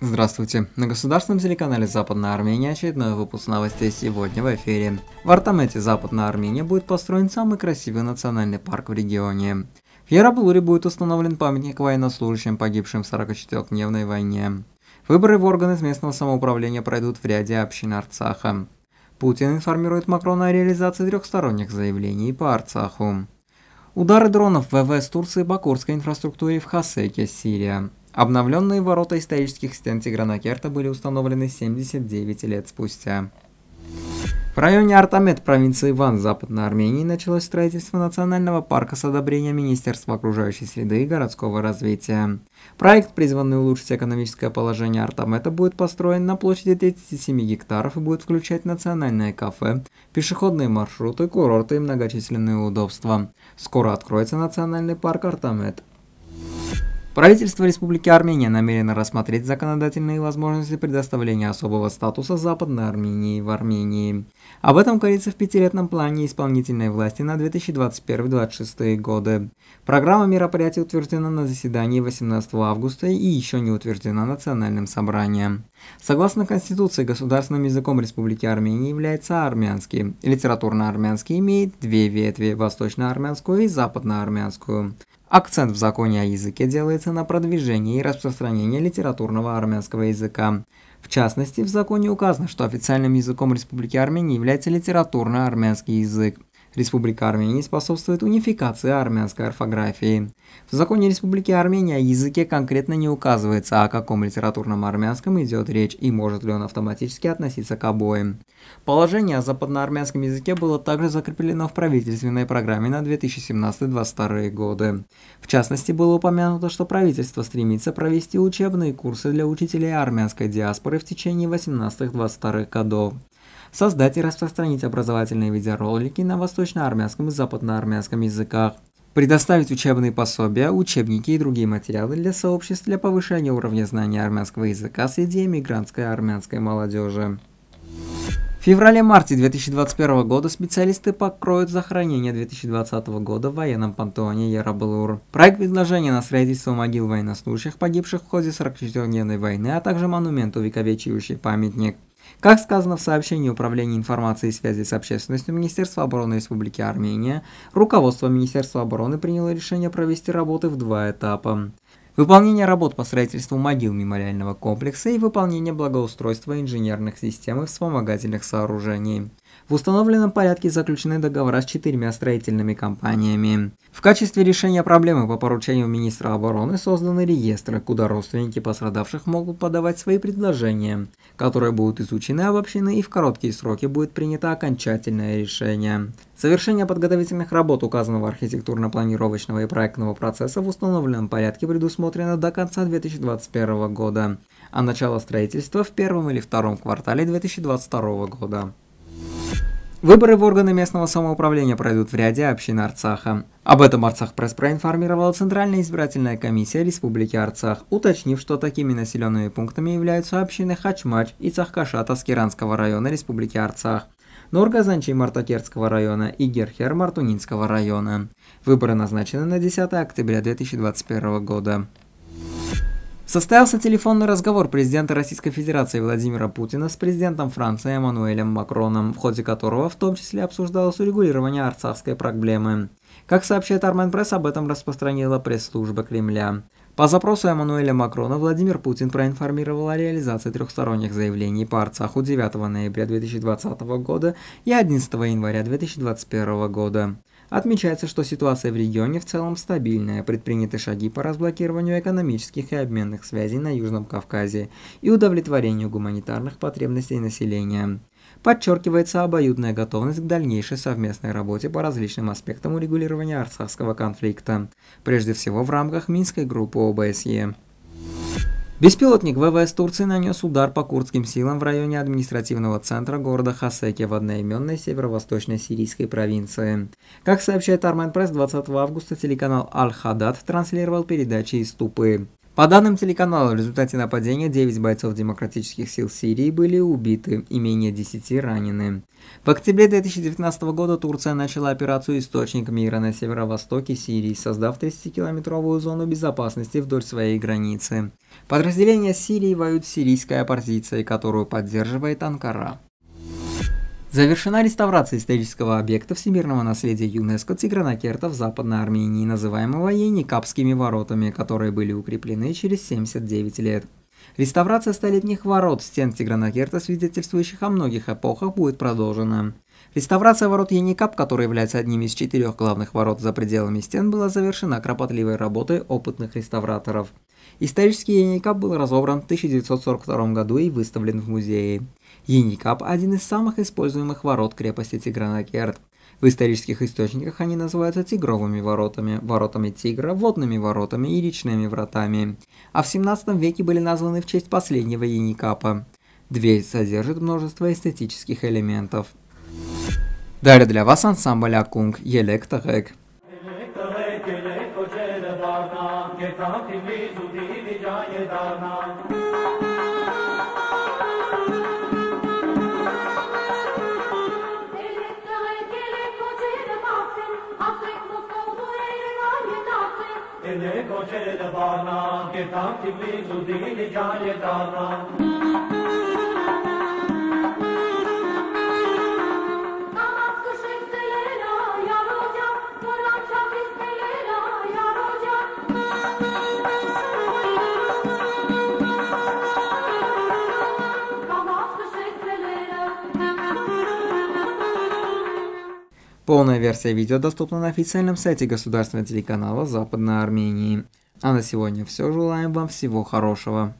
Здравствуйте! На государственном телеканале Западная Армения очередной выпуск новостей сегодня в эфире. В Артамете Западная Армения будет построен самый красивый национальный парк в регионе. В Ярабулуре будет установлен памятник военнослужащим, погибшим в 44-дневной войне. Выборы в органы местного самоуправления пройдут в ряде общин Арцаха. Путин информирует Макрона о реализации трехсторонних заявлений по Арцаху. Удары дронов ВВС Турции по курской инфраструктуре в Хасеке, Сирия. Обновленные ворота исторических стен Тигранакерта были установлены 79 лет спустя. В районе Артамет провинции Ван Западной Армении началось строительство национального парка с одобрения Министерства окружающей среды и городского развития. Проект, призванный улучшить экономическое положение Артамета, будет построен на площади 37 гектаров и будет включать национальное кафе, пешеходные маршруты, курорты и многочисленные удобства. Скоро откроется национальный парк Артамет. Правительство Республики Армения намерено рассмотреть законодательные возможности предоставления особого статуса Западной Армении в Армении. Об этом говорится в пятилетном плане исполнительной власти на 2021-2026 годы. Программа мероприятий утверждена на заседании 18 августа и еще не утверждена Национальным собранием. Согласно Конституции, государственным языком Республики Армения является армянский. Литературно-армянский имеет две ветви – восточно-армянскую и западно-армянскую. Акцент в законе о языке делается на продвижении и распространении литературного армянского языка. В частности, в законе указано, что официальным языком Республики Армения является литературно-армянский язык. Республика Армения не способствует унификации армянской орфографии. В законе Республики Армения о языке конкретно не указывается, о каком литературном армянском идет речь и может ли он автоматически относиться к обоим. Положение о западноармянском языке было также закреплено в правительственной программе на 2017-2022 годы. В частности, было упомянуто, что правительство стремится провести учебные курсы для учителей армянской диаспоры в течение 18-22 годов создать и распространить образовательные видеоролики на восточно-армянском и западно-армянском языках, предоставить учебные пособия, учебники и другие материалы для сообществ для повышения уровня знания армянского языка среди эмигрантской армянской молодежи. В феврале-марте 2021 года специалисты покроют захоронение 2020 года в военном пантеоне Яраблур. Проект предложения на строительство могил военнослужащих, погибших в ходе 44-дневной войны, а также монумент, увековечивающий памятник. Как сказано в сообщении Управления информации и связи с общественностью Министерства обороны Республики Армения, руководство Министерства обороны приняло решение провести работы в два этапа. Выполнение работ по строительству могил мемориального комплекса и выполнение благоустройства инженерных систем и вспомогательных сооружений в установленном порядке заключены договора с четырьмя строительными компаниями. В качестве решения проблемы по поручению министра обороны созданы реестры, куда родственники пострадавших могут подавать свои предложения, которые будут изучены, обобщены и в короткие сроки будет принято окончательное решение. Совершение подготовительных работ указанного архитектурно-планировочного и проектного процесса в установленном порядке предусмотрено до конца 2021 года, а начало строительства в первом или втором квартале 2022 года. Выборы в органы местного самоуправления пройдут в ряде общин Арцаха. Об этом Арцах Пресс проинформировала Центральная избирательная комиссия Республики Арцах, уточнив, что такими населенными пунктами являются общины Хачмач и Цахкаша Таскиранского района Республики Арцах. Нургазанчи Мартакерского района и Герхер Мартунинского района. Выборы назначены на 10 октября 2021 года. Состоялся телефонный разговор президента Российской Федерации Владимира Путина с президентом Франции Эммануэлем Макроном, в ходе которого в том числе обсуждалось урегулирование арцахской проблемы. Как сообщает Армен Пресс, об этом распространила пресс-служба Кремля. По запросу Эммануэля Макрона Владимир Путин проинформировал о реализации трехсторонних заявлений по Арцаху 9 ноября 2020 года и 11 января 2021 года. Отмечается, что ситуация в регионе в целом стабильная, предприняты шаги по разблокированию экономических и обменных связей на Южном Кавказе и удовлетворению гуманитарных потребностей населения. Подчеркивается обоюдная готовность к дальнейшей совместной работе по различным аспектам урегулирования арцахского конфликта, прежде всего в рамках Минской группы ОБСЕ. Беспилотник ВВС Турции нанес удар по курдским силам в районе административного центра города Хасеки в одноименной северо-восточной сирийской провинции. Как сообщает Армен Пресс, 20 августа телеканал Аль-Хадад транслировал передачи из Тупы. По данным телеканала, в результате нападения 9 бойцов демократических сил Сирии были убиты и менее 10 ранены. В октябре 2019 года Турция начала операцию «Источник мира» на северо-востоке Сирии, создав 30-километровую зону безопасности вдоль своей границы. Подразделения Сирии воюют с сирийской оппозицией, которую поддерживает Анкара. Завершена реставрация исторического объекта всемирного наследия ЮНЕСКО Тигранакерта в Западной Армении, называемого ей Никапскими воротами, которые были укреплены через 79 лет. Реставрация столетних ворот стен Тигранакерта, свидетельствующих о многих эпохах, будет продолжена. Реставрация ворот Яникап, который является одним из четырех главных ворот за пределами стен, была завершена кропотливой работой опытных реставраторов – Исторический Яникап был разобран в 1942 году и выставлен в музее. Яникап – один из самых используемых ворот крепости Тигранакерт. В исторических источниках они называются тигровыми воротами, воротами тигра, водными воротами и речными вратами. А в 17 веке были названы в честь последнего Яникапа. Дверь содержит множество эстетических элементов. Далее для вас ансамбль Акунг «Електрик». कोना केतां थी सुधी निजाइदारना Полная версия видео доступна на официальном сайте государственного телеканала Западной Армении. А на сегодня все. Желаем вам всего хорошего.